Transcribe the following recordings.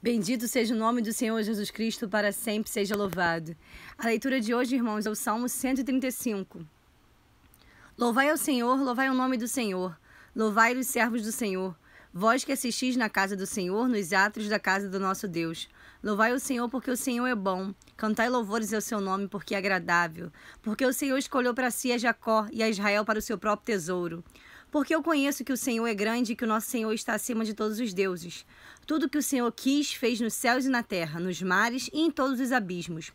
Bendito seja o nome do Senhor Jesus Cristo, para sempre seja louvado. A leitura de hoje, irmãos, é o Salmo 135. Louvai ao Senhor, louvai o nome do Senhor, louvai os servos do Senhor. Vós que assistis na casa do Senhor, nos atos da casa do nosso Deus. Louvai o Senhor, porque o Senhor é bom. Cantai louvores ao seu nome, porque é agradável. Porque o Senhor escolheu para si a Jacó e a Israel para o seu próprio tesouro. Porque eu conheço que o Senhor é grande e que o nosso Senhor está acima de todos os deuses. Tudo que o Senhor quis, fez nos céus e na terra, nos mares e em todos os abismos.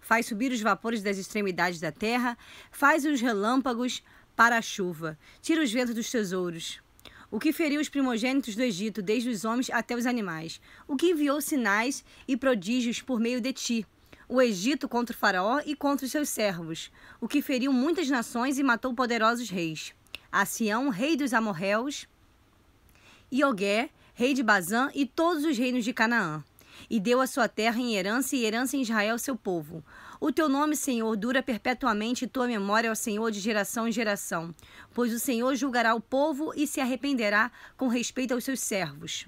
Faz subir os vapores das extremidades da terra, faz os relâmpagos para a chuva, tira os ventos dos tesouros. O que feriu os primogênitos do Egito, desde os homens até os animais. O que enviou sinais e prodígios por meio de ti o Egito contra o Faraó e contra os seus servos, o que feriu muitas nações e matou poderosos reis a Sião, rei dos amorreus, e Oguer, rei de Bazã, e todos os reinos de Canaã. E deu a sua terra em herança e herança em Israel, seu povo. O teu nome, Senhor, dura perpetuamente e tua memória é o Senhor de geração em geração, pois o Senhor julgará o povo e se arrependerá com respeito aos seus servos.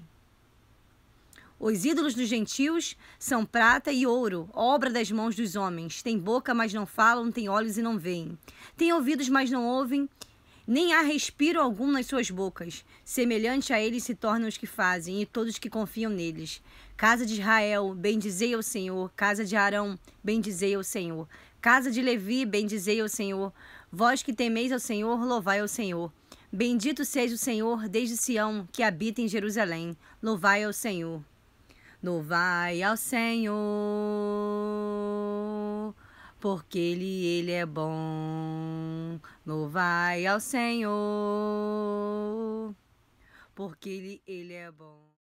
Os ídolos dos gentios são prata e ouro, obra das mãos dos homens. Têm boca, mas não falam, têm olhos e não veem. Têm ouvidos, mas não ouvem nem há respiro algum nas suas bocas. Semelhante a eles se tornam os que fazem, e todos que confiam neles. Casa de Israel, bendizei ao Senhor. Casa de Arão, bendizei ao Senhor. Casa de Levi, bendizei ao Senhor. Vós que temeis ao Senhor, louvai ao Senhor. Bendito seja o Senhor desde Sião, que habita em Jerusalém. Louvai ao Senhor. Louvai ao Senhor, porque Ele, ele é bom Louvai ao Senhor, porque ele, ele é bom.